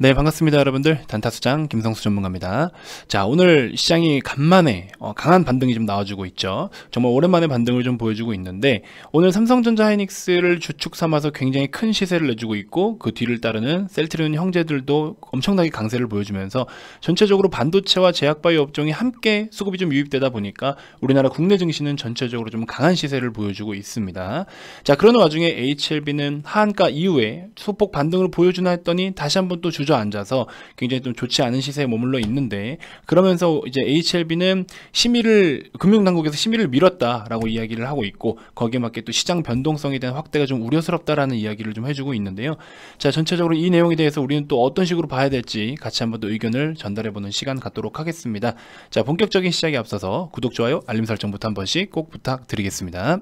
네 반갑습니다 여러분들 단타수장 김성수 전문가입니다 자 오늘 시장이 간만에 어, 강한 반등이 좀 나와주고 있죠 정말 오랜만에 반등을 좀 보여주고 있는데 오늘 삼성전자 하이닉스를 주축 삼아서 굉장히 큰 시세를 내주고 있고 그 뒤를 따르는 셀트리온 형제들도 엄청나게 강세를 보여주면서 전체적으로 반도체와 제약바이오 업종이 함께 수급이 좀 유입되다 보니까 우리나라 국내 증시는 전체적으로 좀 강한 시세를 보여주고 있습니다 자 그러는 와중에 HLB는 하한가 이후에 소폭 반등을 보여주나 했더니 다시 한번 또 주저 주저앉아서 굉장히 좀 좋지 않은 시세에 머물러 있는데 그러면서 이제 HLB는 심의를 금융당국에서 심의를 미뤘다라고 이야기를 하고 있고 거기에 맞게 또 시장 변동성에 대한 확대가 좀 우려스럽다라는 이야기를 좀 해주고 있는데요. 자 전체적으로 이 내용에 대해서 우리는 또 어떤 식으로 봐야 될지 같이 한번 더 의견을 전달해보는 시간 갖도록 하겠습니다. 자 본격적인 시작에 앞서서 구독, 좋아요, 알림 설정부터 한 번씩 꼭 부탁드리겠습니다.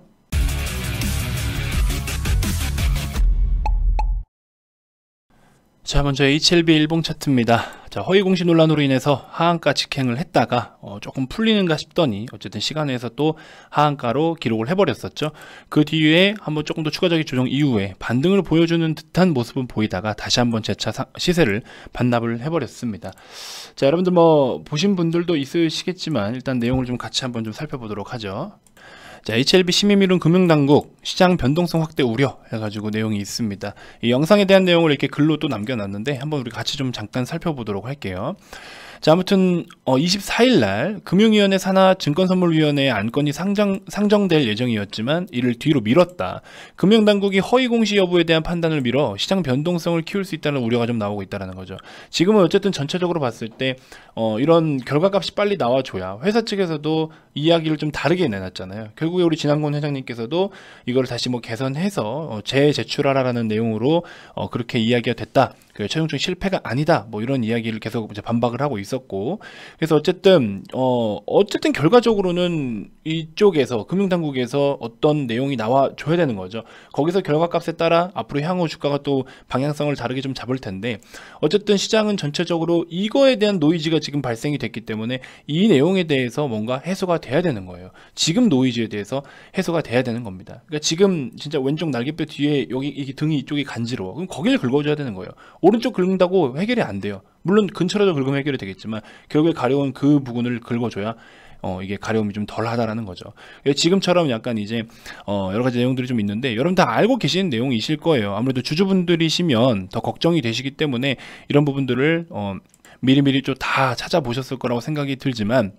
자 먼저 HLB 일봉 차트입니다. 자 허위공시 논란으로 인해서 하한가 직행을 했다가 어, 조금 풀리는가 싶더니 어쨌든 시간에서 또 하한가로 기록을 해버렸었죠. 그 뒤에 한번 조금 더 추가적인 조정 이후에 반등을 보여주는 듯한 모습은 보이다가 다시 한번 재차 사, 시세를 반납을 해버렸습니다. 자 여러분들 뭐 보신 분들도 있으시겠지만 일단 내용을 좀 같이 한번 좀 살펴보도록 하죠. 자, HLB 심의미룬 금융당국 시장 변동성 확대 우려 해가지고 내용이 있습니다. 이 영상에 대한 내용을 이렇게 글로 또 남겨놨는데 한번 우리 같이 좀 잠깐 살펴보도록 할게요. 자, 아무튼 어, 24일 날 금융위원회 산하 증권선물위원회의 안건이 상정, 상정될 예정이었지만 이를 뒤로 미뤘다. 금융당국이 허위공시 여부에 대한 판단을 미뤄 시장 변동성을 키울 수 있다는 우려가 좀 나오고 있다는 거죠. 지금은 어쨌든 전체적으로 봤을 때 어, 이런 결과값이 빨리 나와줘야 회사 측에서도 이야기를 좀 다르게 내놨잖아요. 결국 결국에 우리 진한곤 회장님께서도 이걸 다시 뭐 개선해서 어, 재제출하라라는 내용으로 어, 그렇게 이야기가 됐다. 그최종중 실패가 아니다 뭐 이런 이야기를 계속 이제 반박을 하고 있었고 그래서 어쨌든 어 어쨌든 결과적으로는 이쪽에서 금융당국에서 어떤 내용이 나와 줘야 되는 거죠 거기서 결과값에 따라 앞으로 향후 주가가 또 방향성을 다르게 좀 잡을 텐데 어쨌든 시장은 전체적으로 이거에 대한 노이즈가 지금 발생이 됐기 때문에 이 내용에 대해서 뭔가 해소가 돼야 되는 거예요 지금 노이즈에 대해서 해소가 돼야 되는 겁니다 그러니까 지금 진짜 왼쪽 날개뼈 뒤에 여기 등이 이쪽이 간지러워 그럼 거기를 긁어줘야 되는 거예요 오른쪽 긁는다고 해결이 안 돼요. 물론 근처라도 긁으면 해결이 되겠지만 결국에 가려운 그 부분을 긁어줘야 어, 이게 가려움이 좀 덜하다라는 거죠. 예, 지금처럼 약간 이제 어, 여러 가지 내용들이 좀 있는데 여러분 다 알고 계시는 내용이실 거예요. 아무래도 주주분들이시면 더 걱정이 되시기 때문에 이런 부분들을 어, 미리미리 좀 다 찾아보셨을 거라고 생각이 들지만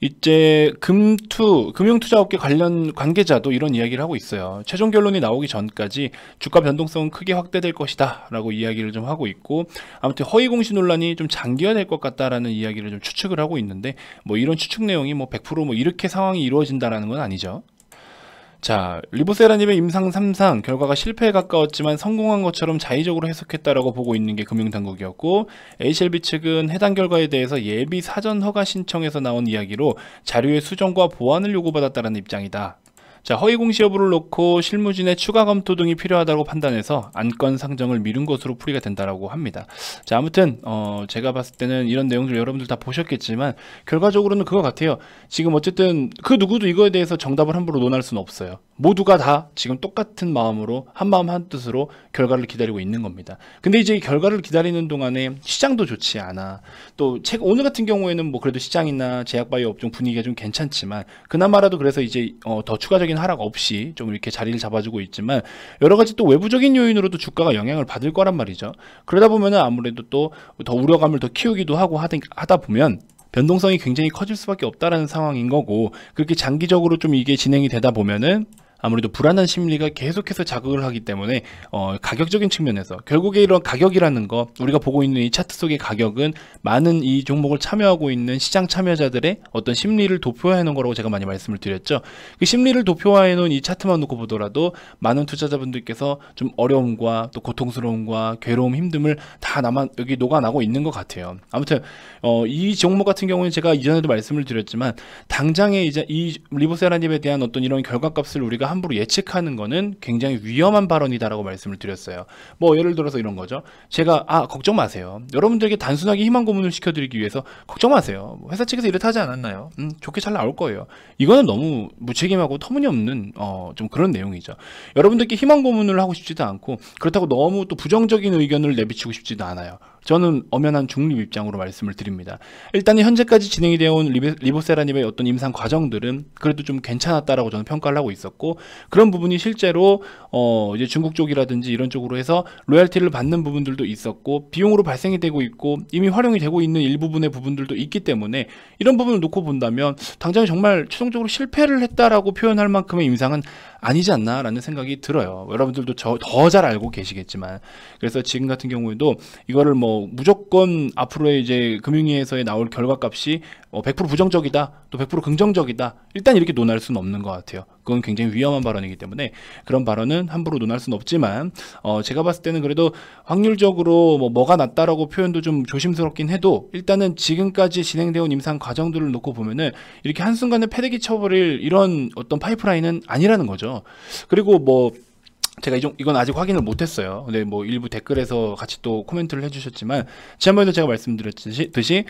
이제 금투, 금융투자업계 관련 관계자도 이런 이야기를 하고 있어요. 최종 결론이 나오기 전까지 주가 변동성은 크게 확대될 것이다 라고 이야기를 좀 하고 있고 아무튼 허위공시 논란이 좀 장기화될 것 같다라는 이야기를 좀 추측을 하고 있는데 뭐 이런 추측 내용이 뭐 100%뭐 이렇게 상황이 이루어진다라는 건 아니죠. 자, 리보세라님의 임상 3상 결과가 실패에 가까웠지만 성공한 것처럼 자의적으로 해석했다라고 보고 있는 게 금융당국이었고 HLB 측은 해당 결과에 대해서 예비 사전 허가 신청에서 나온 이야기로 자료의 수정과 보완을 요구받았다는 입장이다. 자, 허위 공시 여부를 놓고 실무진의 추가 검토 등이 필요하다고 판단해서 안건 상정을 미룬 것으로 풀이가 된다라고 합니다. 자, 아무튼 어, 제가 봤을 때는 이런 내용들 여러분들 다 보셨겠지만 결과적으로는 그거 같아요. 지금 어쨌든 그 누구도 이거에 대해서 정답을 함부로 논할 수는 없어요. 모두가 다 지금 똑같은 마음으로 한 마음 한 뜻으로 결과를 기다리고 있는 겁니다. 근데 이제 결과를 기다리는 동안에 시장도 좋지 않아. 또책 오늘 같은 경우에는 뭐 그래도 시장이나 제약바이오 업종 분위기가 좀 괜찮지만 그나마라도 그래서 이제 어, 더 추가적인 하락 없이 좀 이렇게 자리를 잡아주고 있지만 여러 가지 또 외부적인 요인으로도 주가가 영향을 받을 거란 말이죠. 그러다 보면은 아무래도 또 더 우려감을 더 키우기도 하고 하다 보면 변동성이 굉장히 커질 수밖에 없다라는 상황인 거고 그렇게 장기적으로 좀 이게 진행이 되다 보면은 아무래도 불안한 심리가 계속해서 자극을 하기 때문에 어, 가격적인 측면에서 결국에 이런 가격이라는 거 우리가 보고 있는 이 차트 속의 가격은 많은 이 종목을 참여하고 있는 시장 참여자들의 어떤 심리를 도표화해 놓은 거라고 제가 많이 말씀을 드렸죠. 그 심리를 도표화해 놓은 이 차트만 놓고 보더라도 많은 투자자분들께서 좀 어려움과 또 고통스러움과 괴로움, 힘듦을 다 남아 여기 녹아나고 있는 것 같아요. 아무튼 어, 이 종목 같은 경우는 제가 이전에도 말씀을 드렸지만 당장에 이제 이 리보세라님에 대한 어떤 이런 결과값을 우리가 함부로 예측하는 거는 굉장히 위험한 발언이다라고 말씀을 드렸어요. 뭐 예를 들어서 이런 거죠. 제가 아 걱정 마세요. 여러분들에게 단순하게 희망 고문을 시켜드리기 위해서 걱정 마세요. 뭐 회사 측에서 이렇다 하지 않았나요? 음, 좋게 잘 나올 거예요. 이거는 너무 무책임하고 터무니없는 어, 좀 그런 내용이죠. 여러분들께 희망 고문을 하고 싶지도 않고 그렇다고 너무 또 부정적인 의견을 내비치고 싶지도 않아요. 저는 엄연한 중립 입장으로 말씀을 드립니다. 일단 현재까지 진행이 되어 온 리보세라님의 어떤 임상 과정들은 그래도 좀 괜찮았다라고 저는 평가를 하고 있었고 그런 부분이 실제로 어 이제 중국 쪽이라든지 이런 쪽으로 해서 로열티를 받는 부분들도 있었고 비용으로 발생이 되고 있고 이미 활용이 되고 있는 일부분의 부분들도 있기 때문에 이런 부분을 놓고 본다면 당장 정말 최종적으로 실패를 했다라고 표현할 만큼의 임상은 아니지 않나라는 생각이 들어요. 여러분들도 더 잘 알고 계시겠지만 그래서 지금 같은 경우에도 이거를 뭐 무조건 앞으로의 이제 금융위에서의 나올 결과값이 어, 100% 부정적이다, 또 100% 긍정적이다. 일단 이렇게 논할 수는 없는 것 같아요. 그건 굉장히 위험한 발언이기 때문에 그런 발언은 함부로 논할 수는 없지만 어, 제가 봤을 때는 그래도 확률적으로 뭐 뭐가 낫다라고 표현도 좀 조심스럽긴 해도 일단은 지금까지 진행되어 온 임상 과정들을 놓고 보면은 이렇게 한순간에 패대기 쳐버릴 이런 어떤 파이프라인은 아니라는 거죠. 그리고 뭐 제가 이건 아직 확인을 못했어요. 근데 뭐 일부 댓글에서 같이 또 코멘트를 해주셨지만 지난번에도 제가 말씀드렸듯이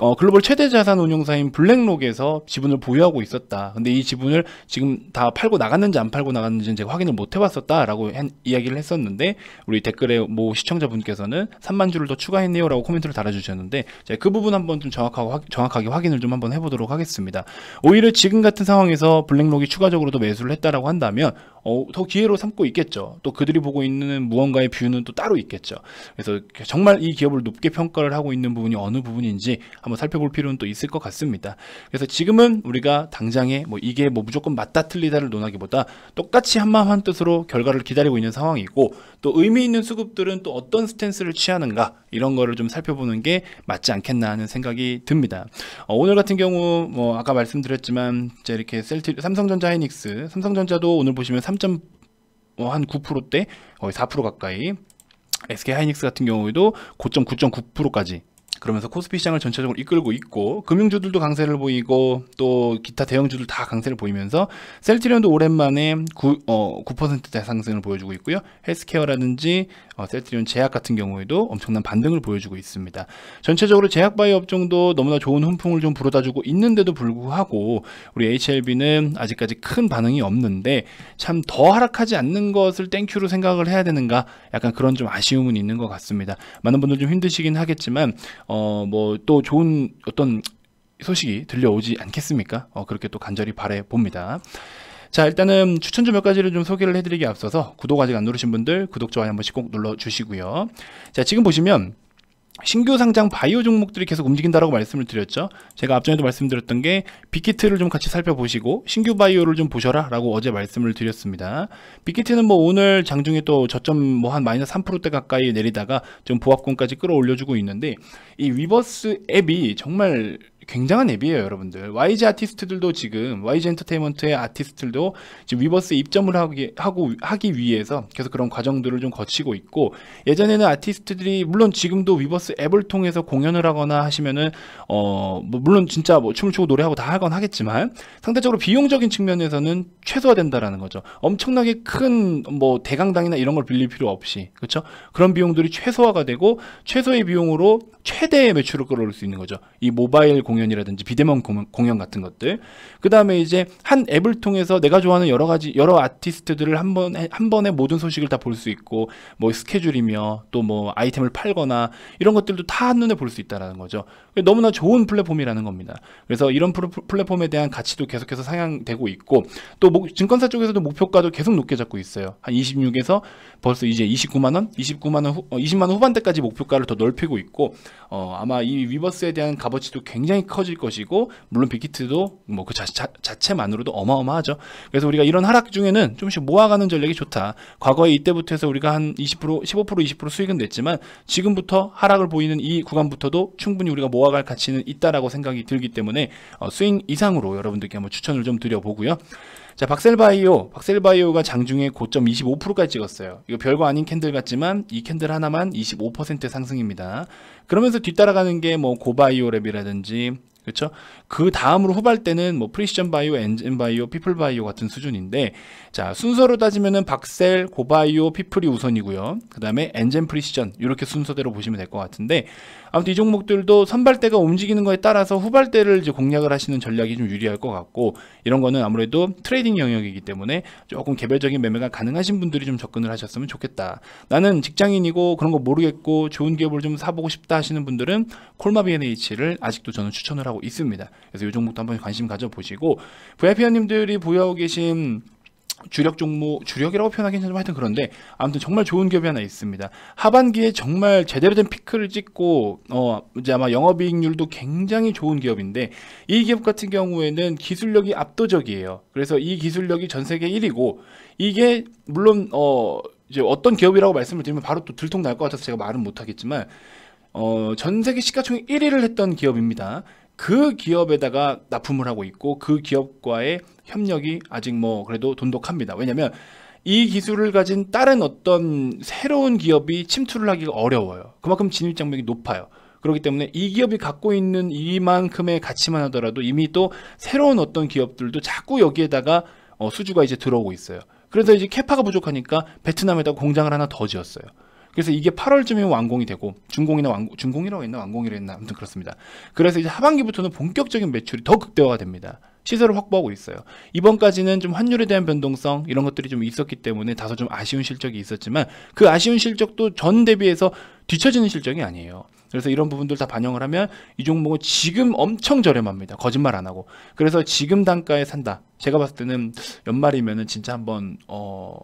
어, 글로벌 최대 자산 운용사인 블랙록에서 지분을 보유하고 있었다. 근데 이 지분을 지금 다 팔고 나갔는지 안 팔고 나갔는지는 제가 확인을 못 해봤었다라고 이야기를 했었는데 우리 댓글에 뭐 시청자분께서는 3만 주를 더 추가했네요라고 코멘트를 달아주셨는데 제가 그 부분 한번 좀 정확하고 화, 정확하게 확인을 좀 한번 해보도록 하겠습니다. 오히려 지금 같은 상황에서 블랙록이 추가적으로도 매수를 했다라고 한다면 어, 더 기회로 삼고 있겠죠. 또 그들이 보고 있는 무언가의 뷰는 또 따로 있겠죠. 그래서 정말 이 기업을 높게 평가를 하고 있는 부분이 어느 부분인지 한번 살펴볼 필요는 또 있을 것 같습니다. 그래서 지금은 우리가 당장에 뭐 이게 뭐 무조건 맞다 틀리다를 논하기보다 똑같이 한마음 한 뜻으로 결과를 기다리고 있는 상황이고 또 의미 있는 수급들은 또 어떤 스탠스를 취하는가 이런 거를 좀 살펴보는 게 맞지 않겠나 하는 생각이 듭니다. 어, 오늘 같은 경우 뭐 아까 말씀드렸지만 이제 이렇게 셀티 삼성전자 하이닉스 삼성전자도 오늘 보시면 3점 한 9%대 거의 4% 가까이 SK 하이닉스 같은 경우에도 고점 9.9%까지 그러면서 코스피 시장을 전체적으로 이끌고 있고 금융주들도 강세를 보이고 또 기타 대형주들 다 강세를 보이면서 셀트리온도 오랜만에 9, 어, 9%대 상승을 보여주고 있고요. 헬스케어라든지 어, 셀트리온 제약 같은 경우에도 엄청난 반등을 보여주고 있습니다. 전체적으로 제약 바이 업종도 너무나 좋은 훈풍을 좀 불어다주고 있는데도 불구하고 우리 HLB는 아직까지 큰 반응이 없는데 참 더 하락하지 않는 것을 땡큐로 생각을 해야 되는가 약간 그런 좀 아쉬움은 있는 것 같습니다. 많은 분들 좀 힘드시긴 하겠지만 어 뭐 또 좋은 어떤 소식이 들려오지 않겠습니까? 어, 그렇게 또 간절히 바래 봅니다. 자, 일단은 추천좀 몇 가지를 좀 소개를 해드리기 앞서서 구독 아직 안 누르신 분들 구독, 좋아요 한 번씩 꼭 눌러주시고요. 자, 지금 보시면 신규 상장 바이오 종목들이 계속 움직인다라고 말씀을 드렸죠. 제가 앞전에도 말씀드렸던 게 빅히트를 좀 같이 살펴보시고 신규 바이오를 좀 보셔라라고 어제 말씀을 드렸습니다. 빅히트는 뭐 오늘 장중에 또 저점 뭐 한 마이너스 3%대 가까이 내리다가 지금 보합권까지 끌어올려주고 있는데 이 위버스 앱이 정말 굉장한 앱이에요, 여러분들. YG 아티스트들도 지금 YG 엔터테인먼트의 아티스트들도 지금 위버스에 입점을 하기 하고 하기 위해서 계속 그런 과정들을 좀 거치고 있고 예전에는 아티스트들이 물론 지금도 위버스 앱을 통해서 공연을 하거나 하시면은 어뭐 물론 진짜 뭐 춤을 추고 노래하고 다 하건 하겠지만 상대적으로 비용적인 측면에서는 최소화된다라는 거죠. 엄청나게 큰 뭐 대강당이나 이런 걸 빌릴 필요 없이 그렇죠? 그런 비용들이 최소화가 되고 최소의 비용으로 최대의 매출을 끌어올 릴수 있는 거죠. 이 모바일 공연 공연이라든지 비대면 공연 같은 것들. 그 다음에 이제 한 앱을 통해서 내가 좋아하는 여러 가지 여러 아티스트들을 한 번에 한 번에 모든 소식을 다 볼 수 있고 뭐 스케줄이며 또 뭐 아이템을 팔거나 이런 것들도 다 한눈에 볼 수 있다라는 거죠. 너무나 좋은 플랫폼이라는 겁니다. 그래서 이런 플랫폼에 대한 가치도 계속해서 상향되고 있고 또 증권사 쪽에서도 목표가도 계속 높게 잡고 있어요. 한 26에서 벌써 이제 29만 원, 29만 원, 후, 20만 어, 원 후반대까지 목표가를 더 넓히고 있고 어, 아마 이 위버스에 대한 값어치도 굉장히 커질 것이고 물론 빅히트도 뭐 그 자체만으로도 어마어마하죠. 그래서 우리가 이런 하락 중에는 조금씩 모아가는 전략이 좋다. 과거에 이때부터 해서 우리가 한20% 15% 20% 수익은 냈지만 지금부터 하락을 보이는 이 구간부터도 충분히 우리가 모아갈 가치는 있다라고 생각이 들기 때문에 어, 수익 이상으로 여러분들께 한번 추천을 좀 드려보고요. 자, 박셀바이오. 박셀바이오가 장중에 고점 25%까지 찍었어요. 이거 별거 아닌 캔들 같지만 이 캔들 하나만 25% 상승입니다. 그러면서 뒤따라가는 게 뭐 고바이오랩이라든지 그쵸그 다음으로 후발 때는 뭐 프리시전 바이오, 엔진 바이오, 피플 바이오 같은 수준인데 자 순서로 따지면은 박셀, 고바이오, 피플이 우선이고요. 그 다음에 엔젠 프리시전 이렇게 순서대로 보시면 될 것 같은데 아무튼 이 종목들도 선발대가 움직이는 거에 따라서 후발대를 이제 공략을 하시는 전략이 좀 유리할 것 같고 이런 거는 아무래도 트레이딩 영역이기 때문에 조금 개별적인 매매가 가능하신 분들이 좀 접근을 하셨으면 좋겠다. 나는 직장인이고 그런 거 모르겠고 좋은 기업을 좀 사보고 싶다 하시는 분들은 콜마 비 b n 치를 아직도 저는 추천을 하고 있습니다. 그래서 이 종목도 한번 관심 가져보시고 VIP원님들이 보유하고 계신 주력 종목, 주력이라고 표현하기는 좀 하여튼 그런데 아무튼 정말 좋은 기업이 하나 있습니다. 하반기에 정말 제대로 된 피크를 찍고 어 이제 아마 영업이익률도 굉장히 좋은 기업인데 이 기업 같은 경우에는 기술력이 압도적이에요. 그래서 이 기술력이 전 세계 1위고 이게 물론 어 이제 어떤 기업이라고 말씀을 드리면 바로 또 들통 날것 같아서 제가 말은 못하겠지만 어, 전 세계 시가총액 1위를 했던 기업입니다. 그 기업에다가 납품을 하고 있고 그 기업과의 협력이 아직 뭐 그래도 돈독합니다. 왜냐하면 이 기술을 가진 다른 어떤 새로운 기업이 침투를 하기가 어려워요. 그만큼 진입 장벽이 높아요. 그렇기 때문에 이 기업이 갖고 있는 이만큼의 가치만 하더라도 이미 또 새로운 어떤 기업들도 자꾸 여기에다가 어, 수주가 이제 들어오고 있어요. 그래서 이제 캐파가 부족하니까 베트남에다 공장을 하나 더 지었어요. 그래서 이게 8월쯤이면 완공이 되고 준공이나 완공 준공이라고 했나 완공이라 했나 아무튼 그렇습니다. 그래서 이제 하반기부터는 본격적인 매출이 더 극대화가 됩니다. 시세를 확보하고 있어요. 이번까지는 좀 환율에 대한 변동성 이런 것들이 좀 있었기 때문에 다소 좀 아쉬운 실적이 있었지만 그 아쉬운 실적도 전 대비해서 뒤처지는 실정이 아니에요. 그래서 이런 부분들 다 반영을 하면 이 종목은 지금 엄청 저렴합니다. 거짓말 안 하고. 그래서 지금 단가에 산다. 제가 봤을 때는 연말이면은 진짜 한번 어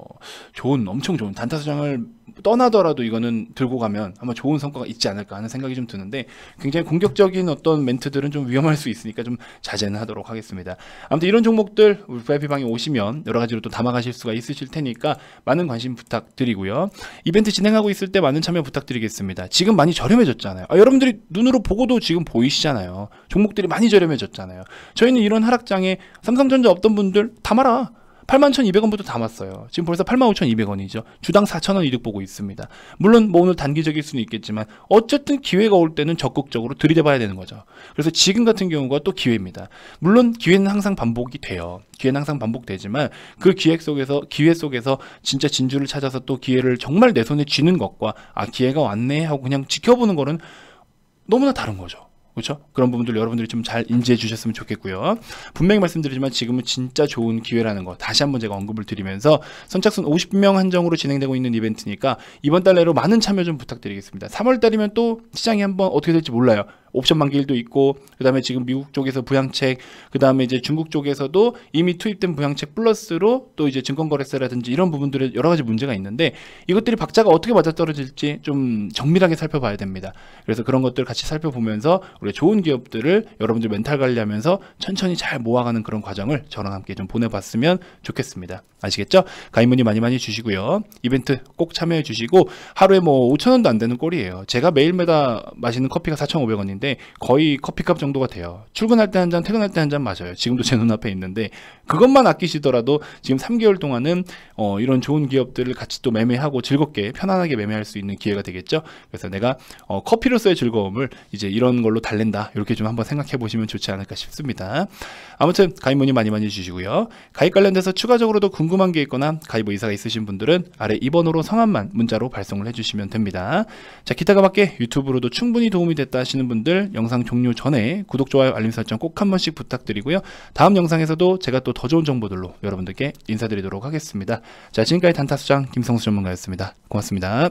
좋은 엄청 좋은 단타 수장을 떠나더라도 이거는 들고 가면 아마 좋은 성과가 있지 않을까 하는 생각이 좀 드는데 굉장히 공격적인 어떤 멘트들은 좀 위험할 수 있으니까 좀 자제는 하도록 하겠습니다. 아무튼 이런 종목들 우리 VIP방에 오시면 여러 가지로 또 담아가실 수가 있으실 테니까 많은 관심 부탁드리고요. 이벤트 진행하고 있을 때 많은 참여 부탁드리겠습니다. 드리겠습니다 지금 많이 저렴해졌잖아요. 아, 여러분들이 눈으로 보고도 지금 보이시잖아요. 종목들이 많이 저렴해졌잖아요. 저희는 이런 하락장에 삼성전자 없던 분들 다 말아. 81,200원부터 담았어요. 지금 벌써 85,200원이죠. 주당 4,000원 이득 보고 있습니다. 물론 뭐 오늘 단기적일 수는 있겠지만 어쨌든 기회가 올 때는 적극적으로 들이대봐야 되는 거죠. 그래서 지금 같은 경우가 또 기회입니다. 물론 기회는 항상 반복이 돼요. 기회는 항상 반복되지만 그 기회 속에서 기회 속에서 진짜 진주를 찾아서 또 기회를 정말 내 손에 쥐는 것과 아 기회가 왔네 하고 그냥 지켜보는 거는 너무나 다른 거죠. 그렇죠? 그런 부분들 여러분들이 좀 잘 인지해 주셨으면 좋겠고요. 분명히 말씀드리지만 지금은 진짜 좋은 기회라는 거 다시 한번 제가 언급을 드리면서 선착순 50명 한정으로 진행되고 있는 이벤트니까 이번 달 내로 많은 참여 좀 부탁드리겠습니다. 3월 달이면 또 시장이 한번 어떻게 될지 몰라요. 옵션 만기일도 있고 그다음에 지금 미국 쪽에서 부양책 그다음에 이제 중국 쪽에서도 이미 투입된 부양책 플러스로 또 이제 증권거래세라든지 이런 부분들의 여러 가지 문제가 있는데 이것들이 박자가 어떻게 맞아떨어질지 좀 정밀하게 살펴봐야 됩니다. 그래서 그런 것들 같이 살펴보면서 우리 좋은 기업들을 여러분들 멘탈 관리하면서 천천히 잘 모아가는 그런 과정을 저랑 함께 좀 보내봤으면 좋겠습니다. 아시겠죠? 가입문의 많이 많이 주시고요. 이벤트 꼭 참여해 주시고 하루에 뭐 5천 원도 안 되는 꼴이에요. 제가 매일매다 마시는 커피가 4,500원인데 있는데 거의 커피값 정도가 돼요. 출근할 때 한 잔, 퇴근할 때 한 잔 마셔요. 지금도 제 눈앞에 있는데 그것만 아끼시더라도 지금 3개월 동안은 어, 이런 좋은 기업들을 같이 또 매매하고 즐겁게 편안하게 매매할 수 있는 기회가 되겠죠. 그래서 내가 어, 커피로서의 즐거움을 이제 이런 걸로 달랜다. 이렇게 좀 한번 생각해 보시면 좋지 않을까 싶습니다. 아무튼 가입 문의 많이 많이 주시고요. 가입 관련돼서 추가적으로도 궁금한 게 있거나 가입 의사가 있으신 분들은 아래 이번호로 성함만 문자로 발송을 해주시면 됩니다. 자 기타가 밖에 유튜브로도 충분히 도움이 됐다 하시는 분들 분들 영상 종료 전에 구독, 좋아요, 알림 설정 꼭 한 번씩 부탁드리고요. 다음 영상에서도 제가 또 더 좋은 정보들로 여러분들께 인사드리도록 하겠습니다. 자, 지금까지 단타수장 김성수 전문가였습니다. 고맙습니다.